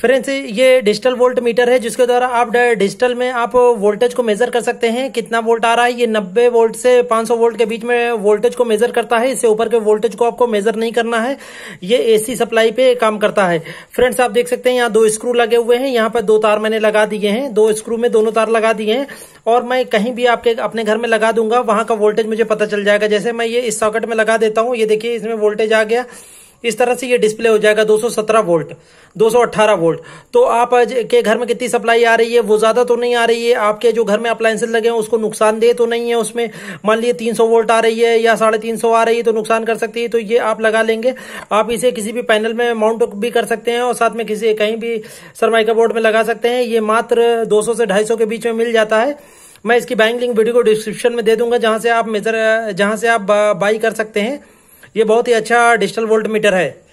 friends ये digital volt meter है जिसके द्वारा आप डिजिटल में आप वोल्टेज को मेजर कर सकते हैं कितना वोल्ट आ रहा है ये 90 वोल्ट से 500 वोल्ट के बीच में वोल्टेज को मेजर करता है इससे ऊपर के वोल्टेज को आपको मेजर नहीं करना है ये एसी सप्लाई पे काम करता है फ्रेंड्स आप देख सकते हैं यहाँ दो स्क्रू लगे हुए हैं यहाँ पर दो तार मैंने लगा दिए हैं दो स्क्रू में दोनों तार लगा दिए हैं और मैं कहीं भी आपके अपने घर में लगा दूंगा वहां का वोल्टेज मुझे पता चल जाएगा जैसे मैं ये इस सॉकेट में लगा देता हूँ ये देखिए इसमें वोल्टेज आ गया इस तरह से ये डिस्प्ले हो जाएगा 217 वोल्ट 218 वोल्ट तो आप के घर में कितनी सप्लाई आ रही है वो ज्यादा तो नहीं आ रही है आपके जो घर में अप्लायसेज लगे हैं उसको नुकसान दे तो नहीं है उसमें मान लीजिए 300 वोल्ट आ रही है या साढ़े तीन आ रही है तो नुकसान कर सकती है तो ये आप लगा लेंगे आप इसे किसी भी पैनल में माउंट भी कर सकते हैं और साथ में किसी कहीं भी सरमाइका बोर्ड में लगा सकते हैं ये मात्र दो से ढाई के बीच में मिल जाता है मैं इसकी बाइंग लिंक वीडियो को डिस्क्रिप्शन में दे दूंगा जहां से आप मेजर जहां से आप बाई कर सकते हैं ये बहुत ही अच्छा डिजिटल वोल्ट मीटर है